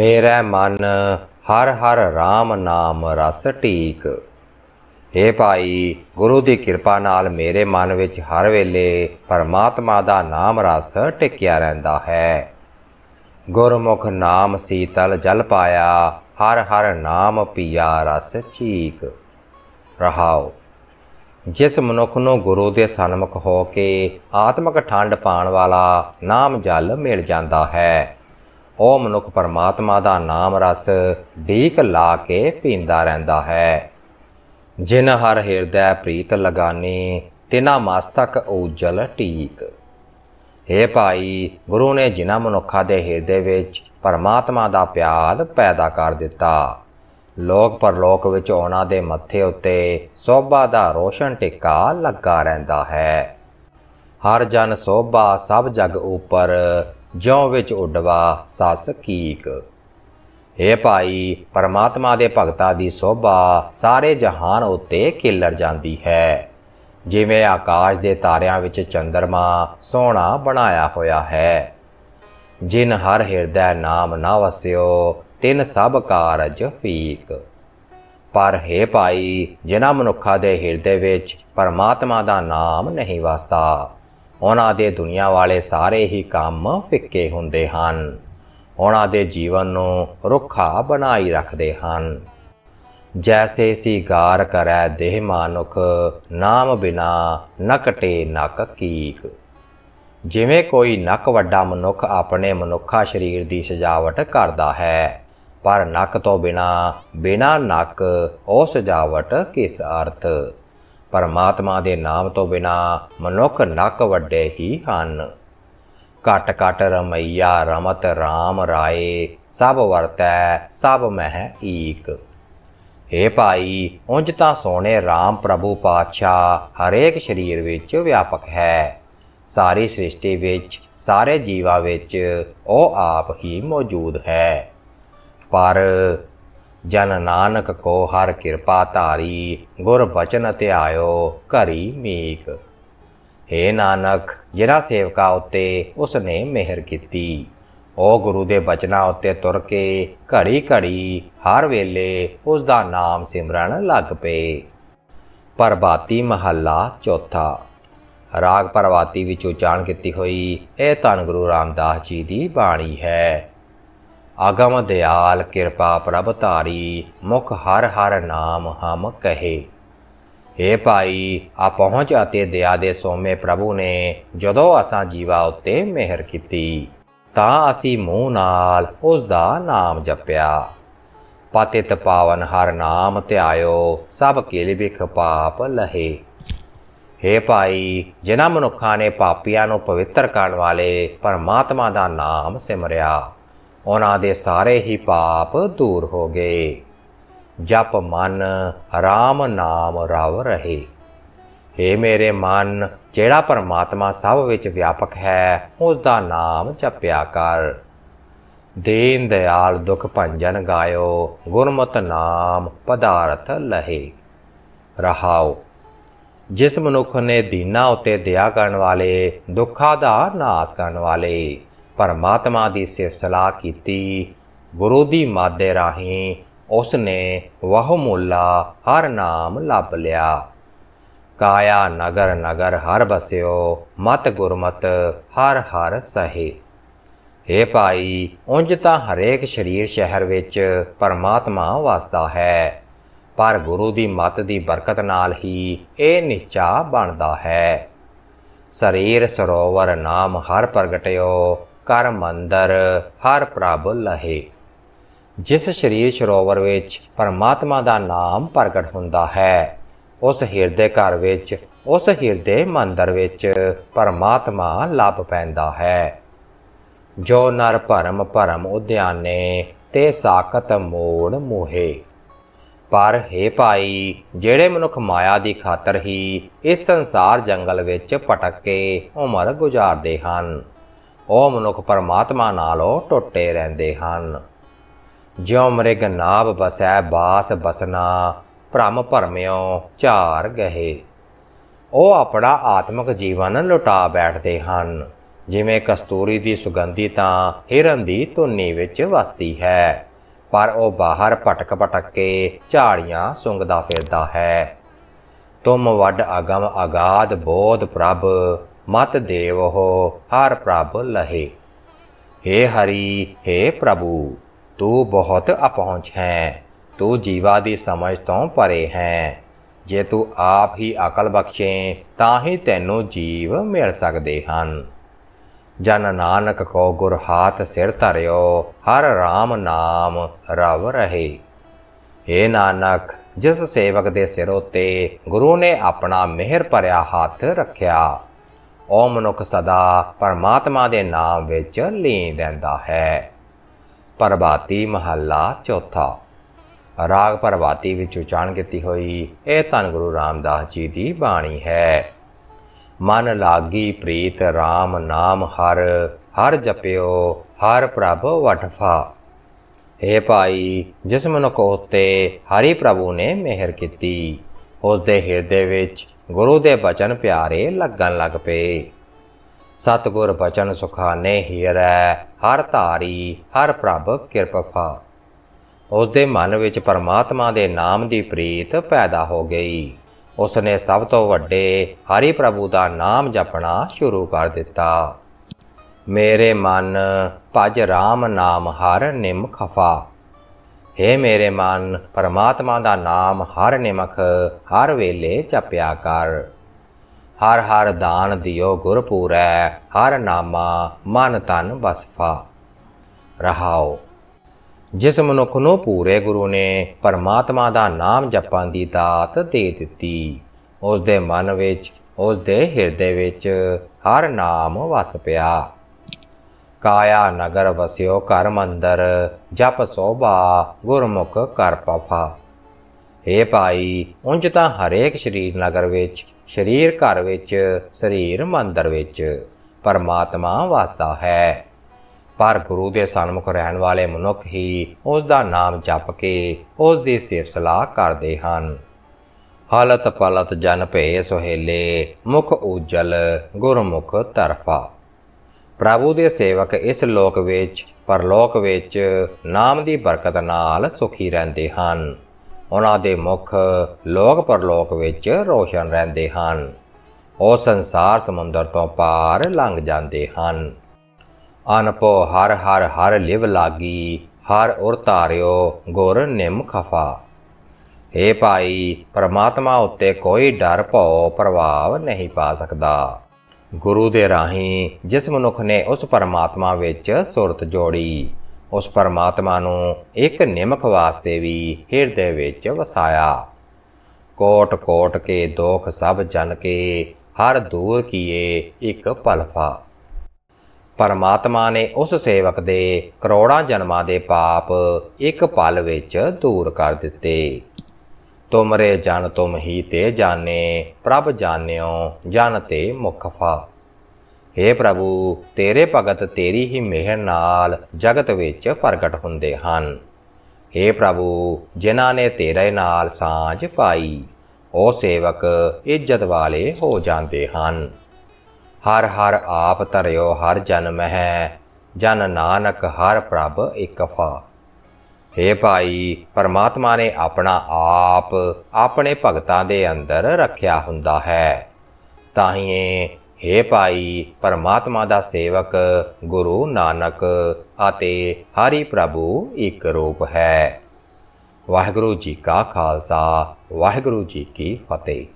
ਮੇਰਾ ਮਨ ਹਰ ਹਰ RAM ਨਾਮ ਰਸ ਟੀਕ ਏ ਭਾਈ ਗੁਰੂ ਦੀ ਕਿਰਪਾ ਨਾਲ ਮੇਰੇ ਮਨ ਵਿੱਚ ਹਰ ਵੇਲੇ ਪਰਮਾਤਮਾ ਦਾ ਨਾਮ ਰਸ ਟਿਕਿਆ ਰਹਿੰਦਾ ਹੈ ਗੁਰਮੁਖ ਨਾਮ ਸੀਤਲ ਜਲ ਪਾਇਆ ਹਰ ਹਰ ਨਾਮ ਪੀਆ ਰਸ ਚੀਕ ਰਹਾਓ ਜਿਸ ਮਨੁੱਖ ਨੂੰ ਗੁਰੂ ਦੇ ਸਨਮੁਖ ਹੋ ਕੇ ਆਤਮਿਕ ਠੰਡ ਪਾਣ ਵਾਲਾ ਨਾਮ ਜਲ ਮਿਲ ਜਾਂਦਾ ਹੈ ਉਹ ਮਨੁੱਖ ਪਰਮਾਤਮਾ ਦਾ ਨਾਮ ਰਸ ਢੀਕ ਲਾ ਕੇ ਪੀਂਦਾ ਰਹਿੰਦਾ ਹੈ ਜਿਨ ਹਰ ਹਿਰਦੈ ਪ੍ਰੀਤ ਲਗਾਨੀ ਤਿਨਾ ਮਸਤਕ ਉਜਲ ਟੀਕ हे ਭਾਈ ਗੁਰੂ ਨੇ ਜਿਨ੍ਹਾਂ ਮਨੁੱਖਾਂ ਦੇ ਹਿਰਦੇ ਵਿੱਚ ਪਰਮਾਤਮਾ ਦਾ ਪਿਆਰ ਪੈਦਾ ਕਰ ਦਿੱਤਾ ਲੋਕ ਪਰਲੋਕ ਵਿੱਚ ਉਹਨਾਂ ਦੇ ਮੱਥੇ ਉੱਤੇ ਸੋਭਾ ਦਾ ਰੋਸ਼ਨ ਟਿੱਕਾ ਲੱਗਾ ਰਹਿੰਦਾ ਹੈ ਹਰ ਜਨ ਸੋਭਾ ਸਭ ਜਗ ਉੱਪਰ ਜੋ ਵਿੱਚ ਉਡਵਾ ਸਸ ਕੀਕ हे ਭਾਈ ਪਰਮਾਤਮਾ ਦੇ ਭਗਤਾ ਦੀ ਸੋਭਾ ਸਾਰੇ ਜਹਾਨ ਉੱਤੇ ਕਿਲਰ ਜਾਂਦੀ ਹੈ ਜਿਵੇਂ ਆਕਾਸ਼ ਦੇ ਤਾਰਿਆਂ ਵਿੱਚ ਚੰਦਰਮਾ ਸੋਹਣਾ ਬਣਾਇਆ ਹੋਇਆ ਹੈ ਜਿਨ ਹਰ ਹਿਰਦੈ ਨਾਮ ਨਾ ਵਸਿਓ ਤਿਨ ਸਭ ਕਾਰਜ ਫੀਕ ਪਰ हे ਭਾਈ ਜਿਨ੍ਹਾਂ ਮਨੁੱਖਾ ਦੇ ਹਿਰਦੇ ਵਿੱਚ ਪਰਮਾਤਮਾ ਦਾ ਨਾਮ ਨਹੀਂ ਵਸਦਾ ਉਹਨਾਂ ਦੇ ਦੁਨੀਆ ਵਾਲੇ ਸਾਰੇ ਹੀ ਕੰਮ ਫਿੱਕੇ ਹੁੰਦੇ ਹਨ ਉਹਨਾਂ ਦੇ ਜੀਵਨ ਨੂੰ ਰੁੱਖਾ ਬਣਾਈ ਰੱਖਦੇ ਹਨ ਜੈਸੇ ਸਿਗਾਰ ਕਰੈ ਦੇਹ ਮਾਨੁਖ ਨਾਮ ਬਿਨਾ ਨਕਟੇ ਨਕ ਕੀਕ ਜਿਵੇਂ ਕੋਈ ਨੱਕ ਵੱਡਾ ਮਨੁੱਖ ਆਪਣੇ ਮਨੁੱਖਾ ਸਰੀਰ ਦੀ ਸਜਾਵਟ ਕਰਦਾ ਹੈ ਪਰ ਨੱਕ ਤੋਂ ਬਿਨਾ ਬਿਨਾ ਨੱਕ ਉਹ ਸਜਾਵਟ ਕਿਸ ਅਰਥ ਪਰਮਾਤਮਾ ਦੇ ਨਾਮ ਤੋਂ ਬਿਨਾ ਮਨੁੱਖ ਨੱਕ ਵੱਡੇ ਹੀ ਹਨ ਘਟ ਘਟ ਰਮਈਆ ਰਮਤ RAM ਰਾਏ ਸਭ ਵਰਤੈ ਸਭ ਮਹਿ ਏਕ हे ਭਾਈ ਉੰਜ ਤਾਂ ਸੋਹਣੇ RAM ਪ੍ਰਭੂ ਪਾਤਸ਼ਾਹ ਹਰੇਕ ਸਰੀਰ ਵਿੱਚ ਵਿਆਪਕ ਹੈ ਸਾਰੀ ਸ੍ਰਿਸ਼ਟੀ ਵਿੱਚ ਸਾਰੇ ਜੀਵਾਂ ਵਿੱਚ ਉਹ ਆਪ ਹੀ ਮੌਜੂਦ ਹੈ ਪਰ ਜਨ ਨਾਨਕ ਕੋ ਹਰ ਕਿਰਪਾ ਧਾਰੀ ਗੁਰ ਬਚਨ ਧਿਆਇਓ ਘਰੀ ਮੀਕ हे ਨਾਨਕ ਜਿਹੜਾ ਸੇਵਕਾ ਉਤੇ ਉਸਨੇ ਮਿਹਰ ਕੀਤੀ ਉਹ ਗੁਰੂ ਦੇ ਬਚਨਾਂ ਉੱਤੇ ਤੁਰ ਕੇ ਘੜੀ ਘੜੀ ਹਰ ਵੇਲੇ ਉਸ ਦਾ ਨਾਮ ਸਿਮਰਨ ਲੱਗ ਪਏ ਪਰਬਾਤੀ ਮਹੱਲਾ ਚੌਥਾ ਰਾਗ ਪਰਵਾਤੀ ਵਿੱਚ ਉਚਾਰਨ ਕੀਤੀ ਹੋਈ ਇਹ ਧੰਨ ਗੁਰੂ ਰਾਮਦਾਸ ਜੀ ਦੀ ਬਾਣੀ ਹੈ ਆਗਮ ਦਿਆਲ ਕਿਰਪਾ ਪ੍ਰਭ ਧਾਰੀ ਮੁਖ ਹਰ ਹਰ ਨਾਮ ਹਮ ਕਹੇ हे ਭਾਈ ਆ ਪਹੁੰਚ ਅਤੇ ਦਿਆ ਦੇ ਸੋਮੇ ਪ੍ਰਭੂ ਨੇ ਜਦੋਂ ਅਸਾਂ ਜੀਵਾ ਉੱਤੇ ਮਿਹਰ ਕੀਤੀ ਤਾਂ ਅਸੀਂ ਮੂੰਹ ਨਾਲ ਉਸ ਦਾ ਨਾਮ ਜਪਿਆ ਪਤਿਤ ਪਾਵਨ ਹਰ ਨਾਮ ਧਿਆਇਓ ਸਭ ਕੇਲੇ ਵਿਖ ਪਾਪ ਲਹੇ हे ਭਾਈ ਜਿਨ੍ਹਾਂ ਮਨੁੱਖਾਂ ਨੇ ਪਾਪੀਆਂ ਨੂੰ ਪਵਿੱਤਰ ਕਰਨ ਵਾਲੇ ਪਰਮਾਤਮਾ ਦਾ ਨਾਮ ਸਿਮਰਿਆ ਉਹਨਾਂ ਦੇ ਸਾਰੇ ਹੀ ਪਾਪ ਦੂਰ ਹੋ ਗਏ ਜਪ ਮਨ RAM ਨਾਮ ਰਵ ਰਹੇ ਏ ਮੇਰੇ ਮਨ ਜਿਹੜਾ ਪਰਮਾਤਮਾ ਸਭ ਵਿੱਚ ਵਿਆਪਕ ਹੈ ਉਸ ਦਾ ਨਾਮ ਜਪਿਆ ਕਰ ਦੇਨ ਦਿਆਲ ਦੁਖ ਭੰਜਨ ਗਾਇਓ ਗੁਰਮਤ ਨਾਮ ਪਦਾਰਥ ਲਹੇ ਰਹਾਓ ਜਿਸ ਮਨੁੱਖ ਨੇ ਦੀਨਾ ਉਤੇ ਦਇਆ ਕਰਨ ਵਾਲੇ ਦੁੱਖਾਂ ਦਾ ਨਾਸ ਕਰਨ ਵਾਲੇ ਪਰਮਾਤਮਾ ਦੀ ਸਿਫਤ ਸਲਾਹ ਕੀਤੀ ਵਿਰੋਧੀ ਮਾਦੇ ਰਾਹੀਂ ਉਸ ਨੇ ਵਾਹਮੁੱਲਾ ਹਰ ਨਾਮ ਲੱਭ ਲਿਆ ਕਾਇਆ ਨਗਰ ਨਗਰ ਹਰ ਬਸਿਓ ਮਤ ਗੁਰਮਤ ਹਰ ਹਰ ਸਹੇ हे ਭਾਈ ਉੰਜ ਤਾਂ ਹਰੇਕ ਸ਼ਰੀਰ ਸ਼ਹਿਰ ਵਿੱਚ ਪਰਮਾਤਮਾ ਵਸਦਾ ਹੈ ਪਰ ਗੁਰੂ ਦੀ ਮਤ ਦੀ ਬਰਕਤ ਨਾਲ ਹੀ ਇਹ ਨਿਸ਼ਚਾ ਬਣਦਾ ਹੈ ਸਰੀਰ ਸਰੋਵਰ ਨਾਮ ਹਰ ਪ੍ਰਗਟਿਓ ਕਰ ਮੰਦਰ ਹਰ ਪ੍ਰਭ ਲਹੇ ਜਿਸ ਸ਼ਰੀਰ ਸਰੋਵਰ ਵਿੱਚ ਪਰਮਾਤਮਾ ਦਾ ਨਾਮ ਪ੍ਰਗਟ ਹੁੰਦਾ ਹੈ ਉਸ ਹਿਰਦੇ ਘਰ ਵਿੱਚ ਉਸ ਹਿਰਦੇ ਮੰਦਰ ਵਿੱਚ ਪਰਮਾਤਮਾ ਲੱਭ ਪੈਂਦਾ ਹੈ ਜੋ ਨਰ ਭਰਮ ਭਰਮ ਉਧਿਆਨੇ ਤੇ ਸਾਖਤ ਮੋੜ ਮੋਹੇ ਪਰ हे ਭਾਈ ਜਿਹੜੇ ਮਨੁੱਖ ਮਾਇਆ ਦੀ ਖਾਤਰ ਹੀ ਇਸ ਸੰਸਾਰ ਜੰਗਲ ਵਿੱਚ ਭਟਕ ਕੇ ਉਮਰ ਗੁਜ਼ਾਰਦੇ ਹਨ ਉਹ ਮਨੁੱਖ ਪਰਮਾਤਮਾ ਨਾਲੋਂ ਟੁੱਟੇ ਰਹਿੰਦੇ ਹਨ ਜਿਉ ਮ੍ਰਿਗ ਨਾਭ ਬਸੈ ਬਾਸ ਬਸਨਾ ਭ੍ਰਮ ਭਰਮਿਓ ਝਾਰ ਗਹੇ ਉਹ ਆਪਣਾ ਆਤਮਿਕ ਜੀਵਨ ਲੁਟਾ ਬੈਠਦੇ ਹਨ ਜਿਵੇਂ ਕਸਤੂਰੀ ਦੀ ਸੁਗੰਧੀ ਤਾਂ ਹਿਰਨ ਦੀ ਧੁੰਨੀ ਵਿੱਚ ਵਸਦੀ ਹੈ ਪਰ ਉਹ ਬਾਹਰ ਭਟਕ ਭਟਕ ਕੇ ਝਾੜੀਆਂ ਸੁੰਗਦਾ ਫਿਰਦਾ ਹੈ ਤੁਮ ਵੱਡ ਅਗਮ ਆਗਾਦ ਬੋਧ ਪ੍ਰਭ ਮਤ ਦੇਵੋ ਹਰ ਪ੍ਰਭ ਲਹੇ हे ਹਰੀ हे ਪ੍ਰਭੂ ਤੂੰ ਬਹੁਤ ਅਪਹੁੰਚ ਹੈ ਤੂੰ ਜੀਵਾ ਦੀ ਸਮਝ ਤੋਂ ਪਰੇ ਹੈ ਜੇ ਤੂੰ ਆਪ ਹੀ ਅਕਲ ਬਖਸ਼ੇ ਤਾਂ ਹੀ ਤੈਨੂੰ ਜੀਵ ਮਿਲ ਸਕਦੇ ਹਨ ਜਨ ਨਾਨਕ ਕੋ ਗੁਰ ਹਾਥ ਸਿਰ ਧਰਿਓ ਹਰ ਰਾਮ ਨਾਮ ਰਵ ਰਹੇ ਏ ਨਾਨਕ ਜਿਸ ਸੇਵਕ ਦੇ ਸਿਰ ਉਤੇ ਗੁਰੂ ਨੇ ਆਪਣਾ ਮਿਹਰ ਭਰਿਆ ਹੱਥ ਰੱਖਿਆ ਉਹ ਮਨੁੱਖ ਸਦਾ ਪਰਮਾਤਮਾ ਦੇ ਨਾਮ ਵਿੱਚ ਲੀਨ ਰਹਿੰਦਾ ਹੈ ਪ੍ਰਭਾਤੀ ਮਹੱਲਾ ਚੌਥਾ ਰਾਗ ਪ੍ਰਭਾਤੀ ਵਿੱਚ ਉਚਾਰਨ ਕੀਤੀ ਹੋਈ ਇਹ ਧੰਨ ਗੁਰੂ ਰਾਮਦਾਸ ਜੀ ਦੀ ਬਾਣੀ ਹੈ ਮਨ ਲਾਗੀ ਪ੍ਰੀਤ RAM ਨਾਮ ਹਰ ਹਰ ਜਪਿਓ ਹਰ ਪ੍ਰਭ ਵਟਫਾ ਏ ਭਾਈ ਜਿਸ ਮਨੁੱਖ ਉਤੇ ਹਰੀ ਪ੍ਰਭੂ ਨੇ ਮਿਹਰ ਕੀਤੀ ਉਸ ਦੇ ਹਿਰਦੇ ਵਿੱਚ ਗੁਰੂ ਦੇ ਬਚਨ ਪਿਆਰੇ ਲੱਗਣ ਲੱਗ ਪਏ ਸਤਗੁਰ ਬਚਨ ਸੁਖਾਨੇ ਹੀਰੈ ਹਰ ਧਾਰੀ ਹਰ ਪ੍ਰਭ ਕਿਰਪਾ ਉਸ ਦੇ ਮਨ ਵਿੱਚ ਪਰਮਾਤਮਾ ਦੇ ਨਾਮ ਦੀ ਪ੍ਰੀਤ ਪੈਦਾ ਹੋ ਗਈ ਉਸ ਨੇ ਸਭ ਤੋਂ ਵੱਡੇ ਹਰੀ ਪ੍ਰਭੂ ਦਾ ਨਾਮ ਜਪਣਾ ਸ਼ੁਰੂ ਕਰ ਦਿੱਤਾ ਮੇਰੇ ਮਨ ਭਜ RAM ਨਾਮ ਹਰ ਨਿਮ ਖਫਾ हे ਮੇਰੇ ਮਨ ਪਰਮਾਤਮਾ ਦਾ ਨਾਮ ਹਰ ਨਿਮਖ ਹਰ ਵੇਲੇ ਜਪਿਆ ਕਰ ਹਰ ਹਰ ਦਾਨ ਦਿਓ ਗੁਰਪੂਰੈ ਹਰ ਨਾਮਾ ਮਨ ਤਨ ਬਸਫਾ ਰਹਾਓ ਜਿਸ ਮਨੁੱਖ ਨੂੰ ਪੂਰੇ ਗੁਰੂ ਨੇ ਪਰਮਾਤਮਾ ਦਾ ਨਾਮ ਜਪਣ ਦੀ ਦਾਤ ਦੇ ਦਿੱਤੀ ਉਸ ਦੇ ਮਨ ਵਿੱਚ ਉਸ ਦੇ ਹਿਰਦੇ ਵਿੱਚ ਹਰ ਨਾਮ ਵਸ ਪਿਆ ਕਾਇਆ ਨਗਰ ਵਸਿਓ ਘਰ ਮੰਦਰ ਜਪ ਸੋਭਾ ਗੁਰਮੁਖ ਕਰ ਪਫਾ हे ਭਾਈ ਉਂਝ ਤਾਂ ਹਰੇਕ ਸਰੀਰ ਨਗਰ ਵਿੱਚ ਸਰੀਰ ਘਰ ਵਿੱਚ ਸਰੀਰ ਮੰਦਰ ਵਿੱਚ ਪਰਮਾਤਮਾ ਵਸਦਾ ਹੈ ਪਰ ਗੁਰੂ ਦੇ ਸਨਮੁਖ ਰਹਿਣ ਵਾਲੇ ਮਨੁੱਖ ਹੀ ਉਸ ਦਾ ਨਾਮ ਜਪ ਕੇ ਉਸ ਦੀ ਸੇਵ ਸਲਾਹ ਕਰਦੇ ਹਨ ਹਾਲਤ ਪਲਤ ਜਨ ਭੇ ਸੋਹੇਲੇ ਮੁਖ ਉਜਲ ਗੁਰਮੁਖ ਤਰਫਾ ਪ੍ਰਭੂ ਦੇ ਸੇਵਕ ਇਸ ਲੋਕ ਵਿੱਚ ਪਰਲੋਕ ਵਿੱਚ ਨਾਮ ਦੀ ਬਰਕਤ ਨਾਲ ਸੁਖੀ ਰਹਿੰਦੇ ਹਨ ਉਹਨਾਂ ਦੇ ਮੁਖ ਲੋਕ ਪਰਲੋਕ ਵਿੱਚ ਰੋਸ਼ਨ ਰਹਿੰਦੇ ਹਨ ਉਹ ਸੰਸਾਰ ਸਮੁੰਦਰ ਤੋਂ ਪਾਰ ਲੰਘ ਜਾਂਦੇ ਹਨ ਅਨਪੋ ਹਰ ਹਰ ਹਰ ਲਿਵ ਲਾਗੀ ਹਰ ਉਰ ਤਾਰਿਓ ਗੁਰ ਨਿਮ ਖਫਾ ਏ ਭਾਈ ਪਰਮਾਤਮਾ ਉੱਤੇ ਕੋਈ ਡਰ ਭਉ ਪ੍ਰਭਾਵ ਨਹੀਂ ਪਾ ਸਕਦਾ ਗੁਰੂ ਦੇ ਰਾਹੀਂ ਜਿਸ ਮਨੁੱਖ ਨੇ ਉਸ ਪਰਮਾਤਮਾ ਵਿੱਚ ਸੁਰਤ ਜੋੜੀ ਉਸ ਪਰਮਾਤਮਾ ਨੂੰ ਇੱਕ ਨਿਮਖ ਵਾਸਤੇ ਵੀ ਹਿਰਦੇ ਵਿੱਚ ਵਸਾਇਆ ਕੋਟ ਕੋਟ ਕੇ ਦੁੱਖ ਸਭ ਜਨ ਕੇ ਹਰ ਦੂਰ ਕੀਏ ਇੱਕ ਪਲਫਾ ਪਰਮਾਤਮਾ ਨੇ ਉਸ ਸੇਵਕ ਦੇ ਕਰੋੜਾਂ ਜਨਮਾਂ ਦੇ ਪਾਪ ਇੱਕ ਪਲ ਵਿੱਚ ਦੂਰ ਕਰ ਦਿੱਤੇ ਤੁਮਰੇ ਜਨ ਤੁਮ ਹੀ ਤੇ ਜਾਣੇ ਪ੍ਰਭ ਜਾਣਿਓ ਜਨ ਤੇ ਮੁਖਫਾ हे ਪ੍ਰਭੂ ਤੇਰੇ ਭਗਤ ਤੇਰੀ ਹੀ ਮਿਹਰ ਨਾਲ ਜਗਤ ਵਿੱਚ ਪ੍ਰਗਟ ਹੁੰਦੇ ਹਨ हे ਪ੍ਰਭੂ ਜਿਨ੍ਹਾਂ ਨੇ ਤੇਰੇ ਨਾਲ ਸਾਂਝ ਪਾਈ ਉਹ ਸੇਵਕ ਇੱਜ਼ਤ ਵਾਲੇ ਹੋ ਜਾਂਦੇ ਹਨ ਹਰ ਹਰ ਆਪ ਧਰਿਓ ਹਰ ਜਨਮ ਹੈ ਜਨ ਨਾਨਕ ਹਰ ਪ੍ਰਭ ਇਕਫਾ हे ਭਾਈ ਪਰਮਾਤਮਾ ਨੇ ਆਪਣਾ ਆਪ ਆਪਣੇ ਭਗਤਾਂ ਦੇ ਅੰਦਰ ਰੱਖਿਆ ਹੁੰਦਾ ਹੈ ਤਾਂ ਹੀ ਹੇ ਭਾਈ ਪਰਮਾਤਮਾ ਦਾ ਸੇਵਕ ਗੁਰੂ ਨਾਨਕ ਅਤੇ ਹਰੀ ਪ੍ਰਭੂ ਇੱਕ ਰੂਪ ਹੈ ਵਾਹਿਗੁਰੂ ਜੀ ਕਾ ਖਾਲਸਾ ਵਾਹਿਗੁਰੂ ਜੀ ਕੀ ਫਤਿਹ